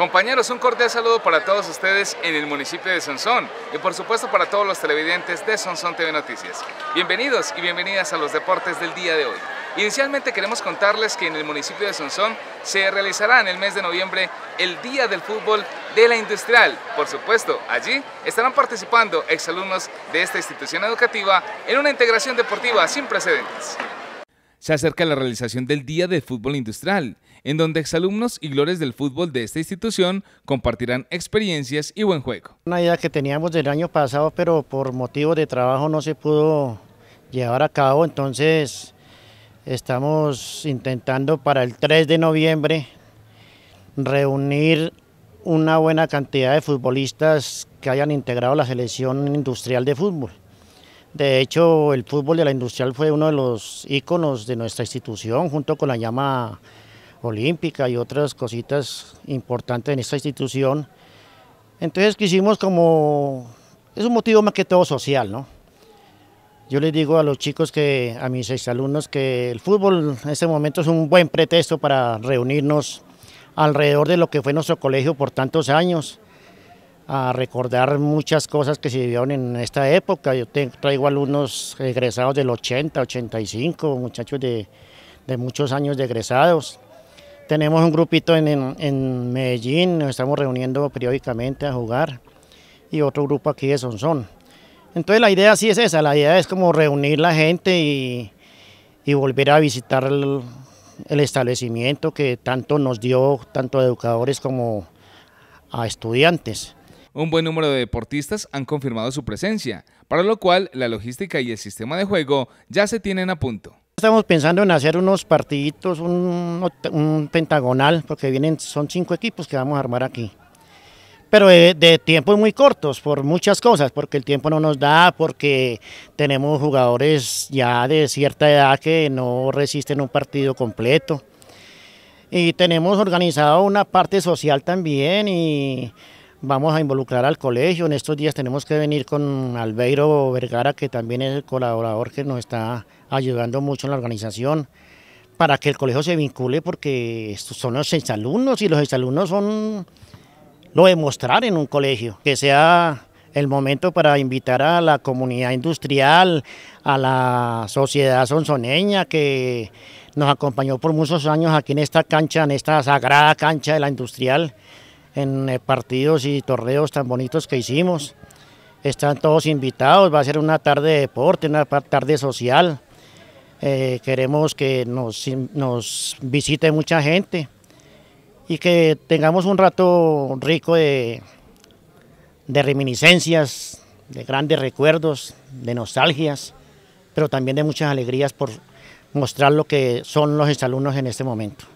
Compañeros, un cordial saludo para todos ustedes en el municipio de Sonsón y por supuesto para todos los televidentes de Sonsón TV Noticias. Bienvenidos y bienvenidas a los deportes del día de hoy. Inicialmente queremos contarles que en el municipio de Sonsón se realizará en el mes de noviembre el Día del Fútbol de la Industrial. Por supuesto, allí estarán participando exalumnos de esta institución educativa en una integración deportiva sin precedentes se acerca la realización del Día del Fútbol Industrial, en donde exalumnos y glores del fútbol de esta institución compartirán experiencias y buen juego. Una idea que teníamos del año pasado, pero por motivos de trabajo no se pudo llevar a cabo, entonces estamos intentando para el 3 de noviembre reunir una buena cantidad de futbolistas que hayan integrado la selección industrial de fútbol. De hecho, el fútbol de la industrial fue uno de los íconos de nuestra institución, junto con la llama olímpica y otras cositas importantes en esta institución. Entonces quisimos como, es un motivo más que todo social, ¿no? Yo les digo a los chicos, que a mis alumnos que el fútbol en este momento es un buen pretexto para reunirnos alrededor de lo que fue nuestro colegio por tantos años a recordar muchas cosas que se vivieron en esta época. Yo traigo alumnos egresados del 80, 85, muchachos de, muchos años de egresados. Tenemos un grupito en, Medellín, nos estamos reuniendo periódicamente a jugar, y otro grupo aquí de Sonsón. Entonces la idea sí es esa, la idea es como reunir la gente y, volver a visitar el establecimiento que tanto nos dio, tanto a educadores como a estudiantes un buen número de deportistas han confirmado su presencia, para lo cual la logística y el sistema de juego ya se tienen a punto. Estamos pensando en hacer unos partiditos, un, pentagonal, porque vienen, son cinco equipos que vamos a armar aquí. Pero de, eh, de, tiempos muy cortos, por muchas cosas, porque el tiempo no nos da, porque tenemos jugadores ya de cierta edad que no resisten un partido completo. Y tenemos organizado una parte social también y Vamos a involucrar al colegio. En estos días tenemos que venir con Albeiro Vergara, que también es el colaborador que nos está ayudando mucho en la organización, para que el colegio se vincule, porque estos son los exalumnos y los exalumnos son lo de mostrar en un colegio, que sea el momento para invitar a la comunidad industrial, a la sociedad sonsoneña que nos acompañó por muchos años aquí en esta cancha, en esta sagrada cancha de la industrial en eh, partidos y torneos tan bonitos que hicimos. Están todos invitados, va a ser una tarde de deporte, una tarde social. Eh, queremos que nos, visite mucha gente y que tengamos un rato rico de, reminiscencias, de grandes recuerdos, de nostalgias, pero también de muchas alegrías por mostrar lo que son los exalumnos en este momento.